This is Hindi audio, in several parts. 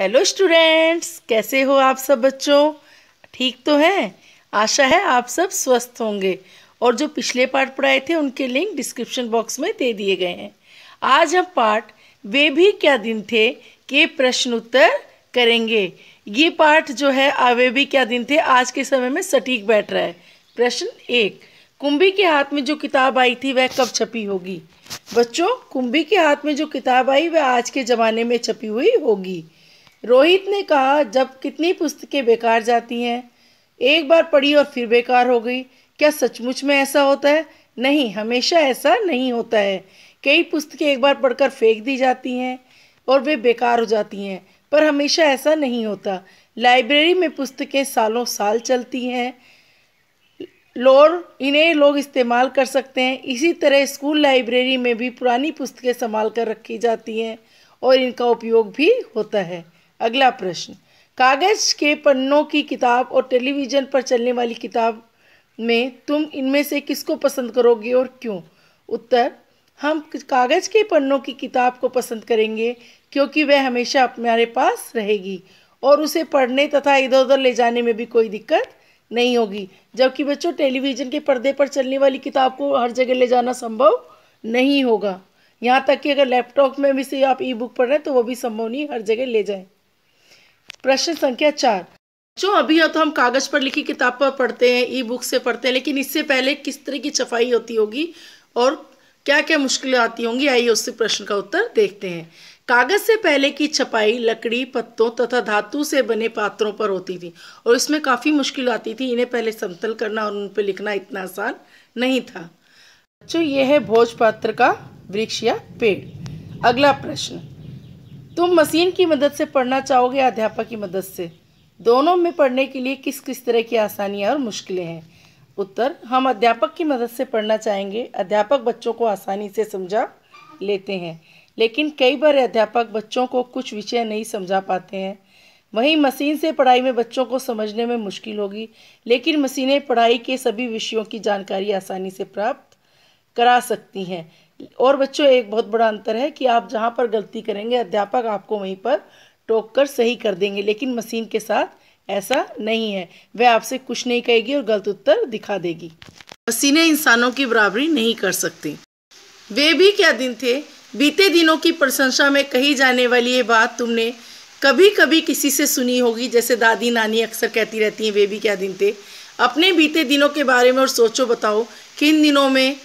हेलो स्टूडेंट्स कैसे हो आप सब बच्चों ठीक तो हैं आशा है आप सब स्वस्थ होंगे और जो पिछले पार्ट पढ़ाए थे उनके लिंक डिस्क्रिप्शन बॉक्स में दे दिए गए हैं आज हम पार्ट वे भी क्या दिन थे के प्रश्न उत्तर करेंगे ये पाठ जो है वे भी क्या दिन थे आज के समय में सटीक बैठ रहा है प्रश्न एक कुंभी के हाथ में जो किताब आई थी वह कब छपी होगी बच्चों कुंभी के हाथ में जो किताब आई वह आज के ज़माने में छपी हुई होगी रोहित ने कहा जब कितनी पुस्तकें बेकार जाती हैं एक बार पढ़ी और फिर बेकार हो गई क्या सचमुच में ऐसा होता है नहीं हमेशा ऐसा नहीं होता है कई पुस्तकें एक बार पढ़कर फेंक दी जाती हैं और वे बेकार हो जाती हैं पर हमेशा ऐसा नहीं होता लाइब्रेरी में पुस्तकें सालों साल चलती हैं लोर इन्हें लोग इस्तेमाल कर सकते हैं इसी तरह स्कूल लाइब्रेरी में भी पुरानी पुस्तकें संभाल कर रखी जाती हैं और इनका उपयोग भी होता है अगला प्रश्न कागज़ के पन्नों की किताब और टेलीविज़न पर चलने वाली किताब में तुम इनमें से किसको पसंद करोगे और क्यों उत्तर हम कागज़ के पन्नों की किताब को पसंद करेंगे क्योंकि वह हमेशा हमारे पास रहेगी और उसे पढ़ने तथा इधर उधर ले जाने में भी कोई दिक्कत नहीं होगी जबकि बच्चों टेलीविज़न के पर्दे पर चलने वाली किताब को हर जगह ले जाना संभव नहीं होगा यहाँ तक कि अगर लैपटॉप में भी से आप ई बुक पढ़ रहे हैं तो वो भी संभव नहीं हर जगह ले जाएं प्रश्न संख्या चार जो अभी या तो हम कागज पर लिखी किताब पर पढ़ते हैं ई बुक से पढ़ते हैं लेकिन इससे पहले किस तरह की छपाई होती होगी और क्या क्या मुश्किलें आती होंगी आइए उससे प्रश्न का उत्तर देखते हैं कागज से पहले की छपाई लकड़ी पत्तों तथा धातु से बने पात्रों पर होती थी और इसमें काफ़ी मुश्किल आती थी इन्हें पहले समतल करना और उन पर लिखना इतना आसान नहीं था बच्चों ये है भोजपात्र का वृक्ष या पेड़ अगला प्रश्न तुम मशीन की मदद से पढ़ना चाहोगे अध्यापक की मदद से दोनों में पढ़ने के लिए किस किस तरह की आसानियाँ और मुश्किलें हैं उत्तर हम अध्यापक की मदद से पढ़ना चाहेंगे अध्यापक बच्चों को आसानी से समझा लेते हैं लेकिन कई बार अध्यापक बच्चों को कुछ विषय नहीं समझा पाते हैं वहीं मशीन से पढ़ाई में बच्चों को समझने में मुश्किल होगी लेकिन मशीनें पढ़ाई के सभी विषयों की जानकारी आसानी से प्राप्त करा सकती हैं और बच्चों एक बहुत बड़ा अंतर है कि आप जहाँ पर गलती करेंगे अध्यापक आपको वहीं पर टोक कर सही कर देंगे लेकिन मशीन के साथ ऐसा नहीं है वह आपसे कुछ नहीं कहेगी और गलत उत्तर दिखा देगी मशीनें इंसानों की बराबरी नहीं कर सकती वे भी क्या दिन थे बीते दिनों की प्रशंसा में कही जाने वाली ये बात तुमने कभी कभी किसी से सुनी होगी जैसे दादी नानी अक्सर कहती रहती हैं वे भी क्या दिन थे अपने बीते दिनों के बारे में और सोचो बताओ किन दिनों में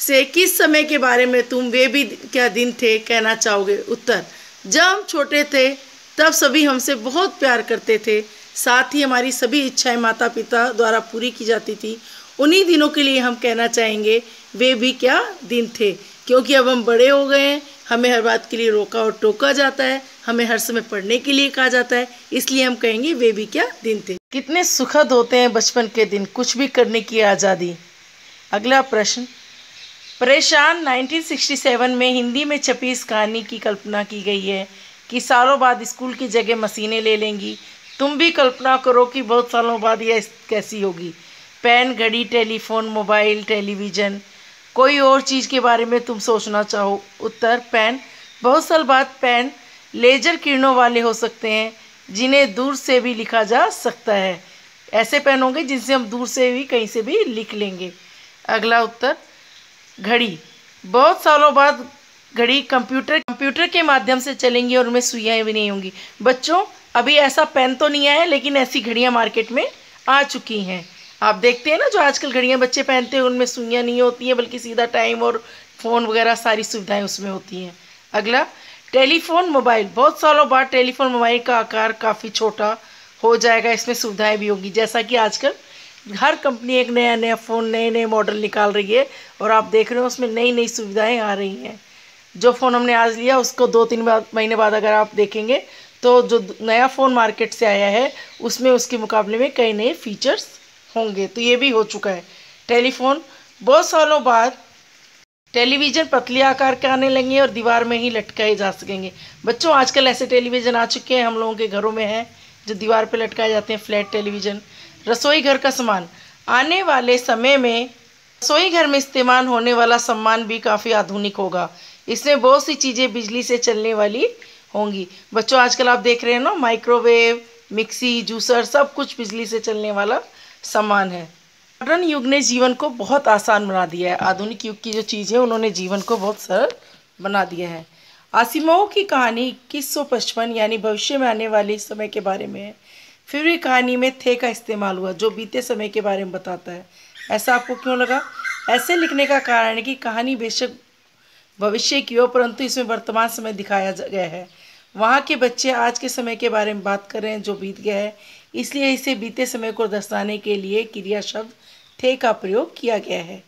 से किस समय के बारे में तुम वे भी क्या दिन थे कहना चाहोगे उत्तर जब हम छोटे थे तब सभी हमसे बहुत प्यार करते थे साथ ही हमारी सभी इच्छाएं माता पिता द्वारा पूरी की जाती थी उन्हीं दिनों के लिए हम कहना चाहेंगे वे भी क्या दिन थे क्योंकि अब हम बड़े हो गए हैं हमें हर बात के लिए रोका और टोका जाता है हमें हर समय पढ़ने के लिए कहा जाता है इसलिए हम कहेंगे वे भी क्या दिन थे कितने सुखद होते हैं बचपन के दिन कुछ भी करने की आज़ादी अगला प्रश्न परेशान 1967 में हिंदी में छपी इस कहानी की कल्पना की गई है कि सालों बाद स्कूल की जगह मशीनें ले लेंगी तुम भी कल्पना करो कि बहुत सालों बाद यह कैसी होगी पेन घड़ी टेलीफोन मोबाइल टेलीविज़न कोई और चीज़ के बारे में तुम सोचना चाहो उत्तर पेन बहुत साल बाद पेन लेजर किरणों वाले हो सकते हैं जिन्हें दूर से भी लिखा जा सकता है ऐसे पेन होंगे जिनसे हम दूर से भी कहीं से भी लिख लेंगे अगला उत्तर घड़ी बहुत सालों बाद घड़ी कंप्यूटर कंप्यूटर के माध्यम से चलेंगी और उनमें सुइयाँ भी नहीं होंगी बच्चों अभी ऐसा पेन तो नहीं आया है लेकिन ऐसी घड़ियाँ मार्केट में आ चुकी हैं आप देखते हैं ना जो आजकल घड़ियाँ बच्चे पहनते हैं उनमें सुइयाँ नहीं होती हैं बल्कि सीधा टाइम और फ़ोन वगैरह सारी सुविधाएँ उसमें होती हैं अगला टेलीफोन मोबाइल बहुत सालों बाद टेलीफोन मोबाइल का आकार काफ़ी छोटा हो जाएगा इसमें सुविधाएँ भी होंगी जैसा कि आजकल हर कंपनी एक नया नया फ़ोन नए नए मॉडल निकाल रही है और आप देख रहे हो उसमें नई नई सुविधाएं आ रही हैं जो फ़ोन हमने आज लिया उसको दो तीन बाद महीने बाद अगर आप देखेंगे तो जो नया फ़ोन मार्केट से आया है उसमें उसके मुकाबले में कई नए फीचर्स होंगे तो ये भी हो चुका है टेलीफोन बहुत सालों बाद टेलीविज़न पतली आकार के आने लगेंगे और दीवार में ही लटकाए जा सकेंगे बच्चों आजकल ऐसे टेलीविज़न आ चुके हैं हम लोगों के घरों में हैं जो दीवार पर लटकाए जाते हैं फ्लैट टेलीविज़न रसोई घर का सामान आने वाले समय में रसोई घर में इस्तेमाल होने वाला सामान भी काफ़ी आधुनिक होगा इसमें बहुत सी चीज़ें बिजली से चलने वाली होंगी बच्चों आजकल आप देख रहे हैं ना माइक्रोवेव मिक्सी जूसर सब कुछ बिजली से चलने वाला सामान है मॉडर्न युग ने जीवन को बहुत आसान बना दिया है आधुनिक युग की जो चीज़ें उन्होंने जीवन को बहुत सरल बना दिया है आसिमाओं की कहानी इक्कीस यानी भविष्य में आने वाले समय के बारे में है फिर भी कहानी में थे का इस्तेमाल हुआ जो बीते समय के बारे में बताता है ऐसा आपको क्यों लगा ऐसे लिखने का कारण है कि कहानी बेशक भविष्य की हो परंतु इसमें वर्तमान समय दिखाया गया है वहाँ के बच्चे आज के समय के बारे में बात कर रहे हैं जो बीत गया है इसलिए इसे बीते समय को दर्शाने के लिए क्रिया शब्द थे का प्रयोग किया गया है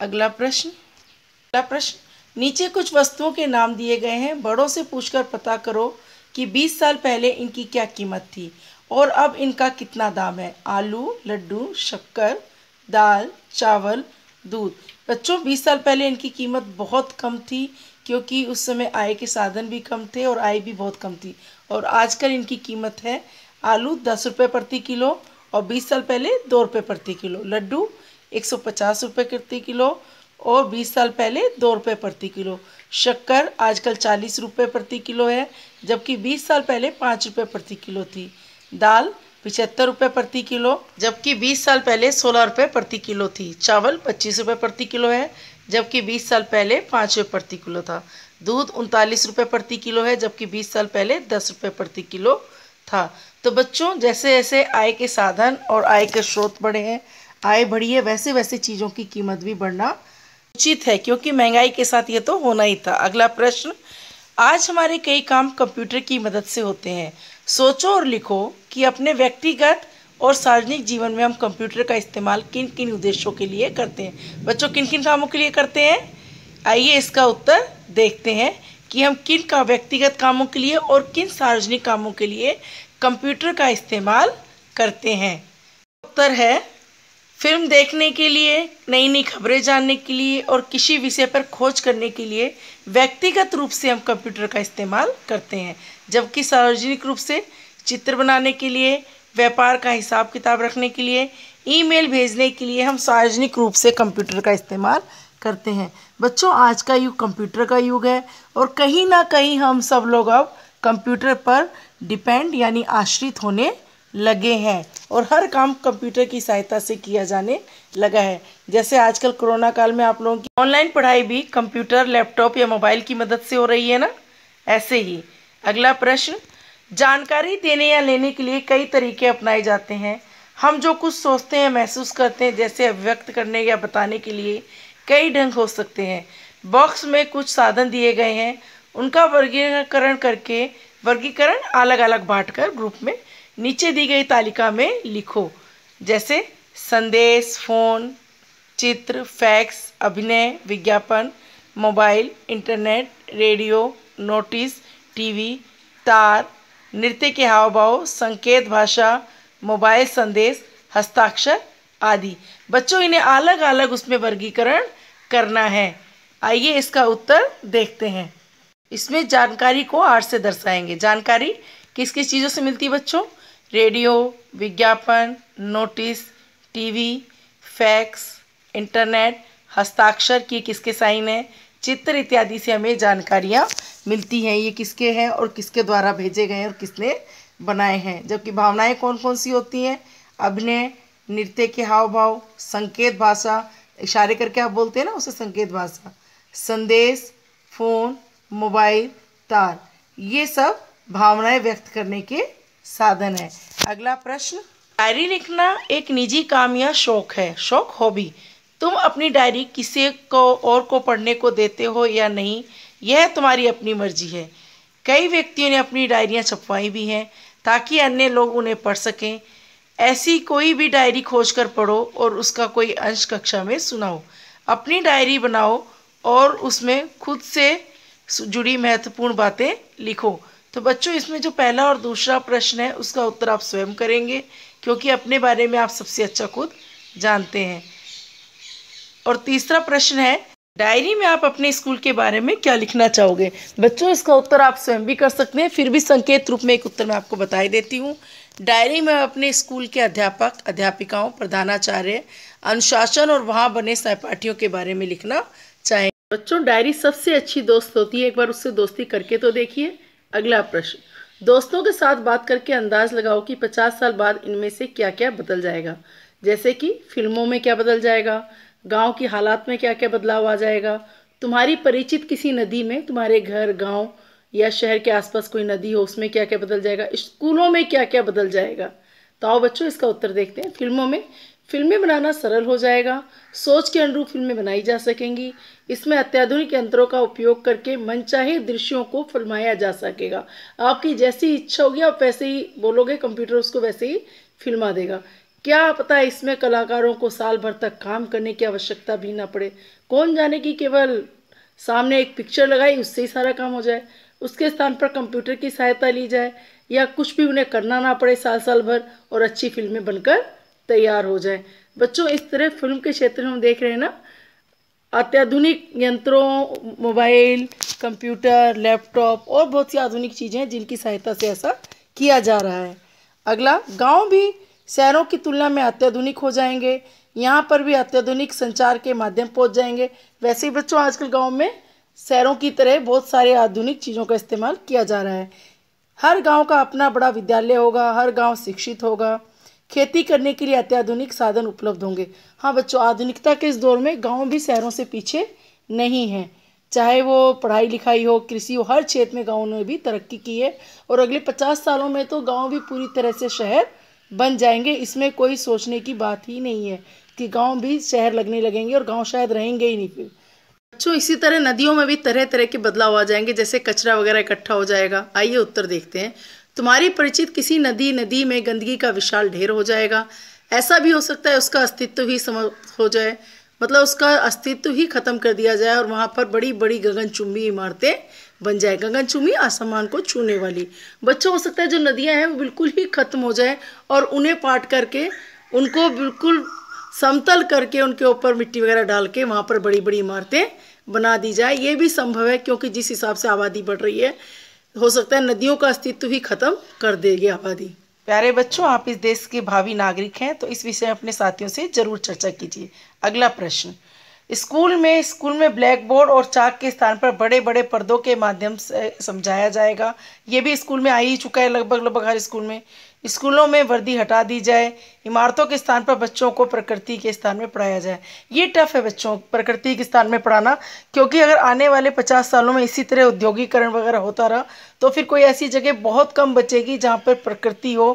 अगला प्रश्न अगला प्रश्न नीचे कुछ वस्तुओं के नाम दिए गए हैं बड़ों से पूछकर पता करो कि 20 साल पहले इनकी क्या कीमत थी और अब इनका कितना दाम है आलू लड्डू शक्कर दाल चावल दूध बच्चों 20 साल पहले इनकी कीमत बहुत कम थी क्योंकि उस समय आय के साधन भी कम थे और आय भी बहुत कम थी और आजकल इनकी कीमत है आलू दस रुपये प्रति किलो और बीस साल पहले दो रुपये प्रति किलो लड्डू एक सौ पचास रुपये प्रति किलो और बीस साल पहले दो रुपये प्रति किलो शक्कर आजकल चालीस रुपये प्रति किलो है जबकि बीस साल पहले पाँच रुपये प्रति किलो थी दाल पिचहत्तर रुपये प्रति किलो जबकि 20 साल पहले सोलह रुपये प्रति किलो थी चावल पच्चीस रुपये प्रति किलो है जबकि 20 साल पहले पाँच रुपये प्रति किलो था दूध उनतालीस रुपये प्रति किलो है जबकि 20 साल पहले दस रुपये प्रति किलो था तो बच्चों जैसे जैसे आय के साधन और आय के स्रोत बढ़े हैं आय बढ़ी है वैसे वैसे चीज़ों की कीमत भी बढ़ना उचित है क्योंकि महंगाई के साथ ये तो होना ही था अगला प्रश्न आज हमारे कई काम कंप्यूटर की मदद से होते हैं सोचो और लिखो कि अपने व्यक्तिगत और सार्वजनिक जीवन में हम कंप्यूटर का इस्तेमाल किन किन उद्देश्यों के लिए करते हैं बच्चों किन किन कामों के लिए करते हैं आइए इसका उत्तर देखते हैं कि हम किन का व्यक्तिगत कामों के लिए और किन सार्वजनिक कामों के लिए कंप्यूटर का इस्तेमाल करते हैं उत्तर है फिल्म देखने के लिए नई नई खबरें जानने के लिए और किसी विषय पर खोज करने के लिए व्यक्तिगत रूप से हम कंप्यूटर का इस्तेमाल करते हैं जबकि सार्वजनिक रूप से चित्र बनाने के लिए व्यापार का हिसाब किताब रखने के लिए ईमेल भेजने के लिए हम सार्वजनिक रूप से कंप्यूटर का इस्तेमाल करते हैं बच्चों आज का युग कंप्यूटर का युग है और कहीं ना कहीं हम सब लोग अब कंप्यूटर पर डिपेंड यानी आश्रित होने लगे हैं और हर काम कंप्यूटर की सहायता से किया जाने लगा है जैसे आजकल कोरोना काल में आप लोगों की ऑनलाइन पढ़ाई भी कंप्यूटर लैपटॉप या मोबाइल की मदद से हो रही है ना ऐसे ही अगला प्रश्न जानकारी देने या लेने के लिए कई तरीके अपनाए जाते हैं हम जो कुछ सोचते हैं महसूस करते हैं जैसे अभिव्यक्त करने या बताने के लिए कई ढंग हो सकते हैं बॉक्स में कुछ साधन दिए गए हैं उनका वर्गीकरण करके वर्गीकरण अलग अलग बांटकर ग्रुप में नीचे दी गई तालिका में लिखो जैसे संदेश फोन चित्र फैक्स अभिनय विज्ञापन mobile internet radio notice TV तार नृत्य के हाव भाव संकेत भाषा मोबाइल संदेश हस्ताक्षर आदि बच्चों इन्हें अलग अलग उसमें वर्गीकरण करना है आइए इसका उत्तर देखते हैं इसमें जानकारी को आर से दर्शाएंगे जानकारी किस किस चीज़ों से मिलती है बच्चों रेडियो विज्ञापन नोटिस टीवी फैक्स इंटरनेट हस्ताक्षर की किसके साइन है चित्र इत्यादि से हमें जानकारियाँ मिलती हैं ये किसके हैं और किसके द्वारा भेजे गए हैं और किसने बनाए हैं जबकि भावनाएं कौन कौन सी होती हैं अभिनय नृत्य के हाव भाव संकेत भाषा इशारे करके आप बोलते हैं ना उसे संकेत भाषा संदेश फ़ोन मोबाइल तार ये सब भावनाएं व्यक्त करने के साधन है अगला प्रश्न डायरी लिखना एक निजी काम या शौक है शौक हॉबी तुम अपनी डायरी किसी को और को पढ़ने को देते हो या नहीं यह तुम्हारी अपनी मर्जी है कई व्यक्तियों ने अपनी डायरियाँ छपवाई भी हैं ताकि अन्य लोग उन्हें पढ़ सकें ऐसी कोई भी डायरी खोज कर पढ़ो और उसका कोई अंश कक्षा में सुनाओ अपनी डायरी बनाओ और उसमें खुद से जुड़ी महत्वपूर्ण बातें लिखो तो बच्चों इसमें जो पहला और दूसरा प्रश्न है उसका उत्तर आप स्वयं करेंगे क्योंकि अपने बारे में आप सबसे अच्छा खुद जानते हैं और तीसरा प्रश्न है डायरी में आप अपने स्कूल के बारे में क्या लिखना चाहोगे बच्चों इसका उत्तर आप स्वयं भी कर सकते हैं फिर भी संकेत रूप में एक उत्तर मैं आपको बताई देती हूँ डायरी में अपने स्कूल के अध्यापक अध्यापिकाओं प्रधानाचार्य अनुशासन और वहाँ बने सहपाठियों के बारे में लिखना चाहेंगे बच्चों डायरी सबसे अच्छी दोस्त होती है एक बार उससे दोस्ती करके तो देखिए अगला प्रश्न दोस्तों के साथ बात करके अंदाज लगाओ कि 50 साल बाद इनमें से क्या क्या बदल जाएगा जैसे कि फिल्मों में क्या बदल जाएगा गांव की हालात में क्या क्या बदलाव आ जाएगा तुम्हारी परिचित किसी नदी में तुम्हारे घर गांव या शहर के आसपास कोई नदी हो उसमें क्या क्या बदल जाएगा स्कूलों में क्या क्या बदल जाएगा तो आओ बच्चों इसका उत्तर देखते हैं फिल्मों में फिल्में बनाना सरल हो जाएगा सोच के अनुरूप फिल्में बनाई जा सकेंगी इसमें अत्याधुनिक यंत्रों का उपयोग करके मनचाहे दृश्यों को फिल्माया जा सकेगा आपकी जैसी इच्छा होगी आप वैसे ही बोलोगे कंप्यूटर उसको वैसे ही फिल्मा देगा क्या पता है इसमें कलाकारों को साल भर तक काम करने की आवश्यकता भी ना पड़े कौन जाने कि केवल सामने एक पिक्चर लगाई उससे ही सारा काम हो जाए उसके स्थान पर कंप्यूटर की सहायता ली जाए या कुछ भी उन्हें करना ना पड़े साल साल भर और अच्छी फिल्में बनकर तैयार हो जाएं बच्चों इस तरह फिल्म के क्षेत्र में हम देख रहे हैं ना अत्याधुनिक यंत्रों मोबाइल कंप्यूटर लैपटॉप और बहुत सी आधुनिक चीज़ें हैं जिनकी सहायता से ऐसा किया जा रहा है अगला गांव भी शहरों की तुलना में अत्याधुनिक हो जाएंगे यहाँ पर भी अत्याधुनिक संचार के माध्यम पहुँच जाएंगे वैसे ही बच्चों आजकल गाँव में शहरों की तरह बहुत सारे आधुनिक चीज़ों का इस्तेमाल किया जा रहा है हर गांव का अपना बड़ा विद्यालय होगा हर गांव शिक्षित होगा खेती करने के लिए अत्याधुनिक साधन उपलब्ध होंगे हाँ बच्चों आधुनिकता के इस दौर में गांव भी शहरों से पीछे नहीं है चाहे वो पढ़ाई लिखाई हो कृषि हो हर क्षेत्र में गाँव ने भी तरक्की की है और अगले पचास सालों में तो गाँव भी पूरी तरह से शहर बन जाएंगे इसमें कोई सोचने की बात ही नहीं है कि गाँव भी शहर लगने लगेंगे और गाँव शायद रहेंगे ही नहीं फिर बच्चों इसी तरह नदियों में भी तरह तरह के बदलाव आ जाएंगे जैसे कचरा वगैरह इकट्ठा हो जाएगा आइए उत्तर देखते हैं तुम्हारी परिचित किसी नदी नदी में गंदगी का विशाल ढेर हो जाएगा ऐसा भी हो सकता है उसका अस्तित्व ही सम हो जाए मतलब उसका अस्तित्व ही खत्म कर दिया जाए और वहाँ पर बड़ी बड़ी गगनचुंबी इमारतें बन जाए गगनचुंबी आसमान को छूने वाली बच्चों हो सकता है जो नदियाँ हैं वो बिल्कुल ही ख़त्म हो जाए और उन्हें पाट करके उनको बिल्कुल समतल करके उनके ऊपर मिट्टी वगैरह डाल के वहाँ पर बड़ी बड़ी इमारतें बना दी जाए ये भी संभव है क्योंकि जिस हिसाब से आबादी बढ़ रही है हो सकता है नदियों का अस्तित्व ही खत्म कर देगी आबादी प्यारे बच्चों आप इस देश के भावी नागरिक हैं तो इस विषय में अपने साथियों से जरूर चर्चा कीजिए अगला प्रश्न स्कूल में स्कूल में ब्लैक बोर्ड और चाक के स्थान पर बड़े बड़े पर्दों के माध्यम से समझाया जाएगा ये भी स्कूल में आ ही चुका है लगभग लगभग हर स्कूल में स्कूलों में वर्दी हटा दी जाए इमारतों के स्थान पर बच्चों को प्रकृति के स्थान में पढ़ाया जाए ये टफ है बच्चों प्रकृति के स्थान में पढ़ाना क्योंकि अगर आने वाले पचास सालों में इसी तरह औद्योगिकरण वगैरह होता रहा तो फिर कोई ऐसी जगह बहुत कम बचेगी जहाँ पर प्रकृति हो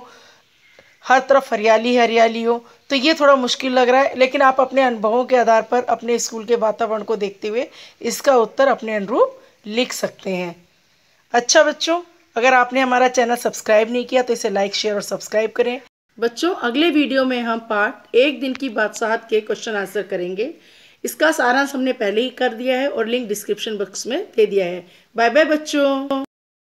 हर तरफ हरियाली हरियाली हो तो ये थोड़ा मुश्किल लग रहा है लेकिन आप अपने अनुभवों के आधार पर अपने स्कूल के वातावरण को देखते हुए इसका उत्तर अपने अनुरूप लिख सकते हैं अच्छा बच्चों अगर आपने हमारा चैनल सब्सक्राइब नहीं किया तो इसे लाइक शेयर और सब्सक्राइब करें बच्चों अगले वीडियो में हम पार्ट एक दिन की बादशाहत के क्वेश्चन आंसर करेंगे इसका सारांश हमने पहले ही कर दिया है और लिंक डिस्क्रिप्शन बॉक्स में दे दिया है बाय बाय बच्चों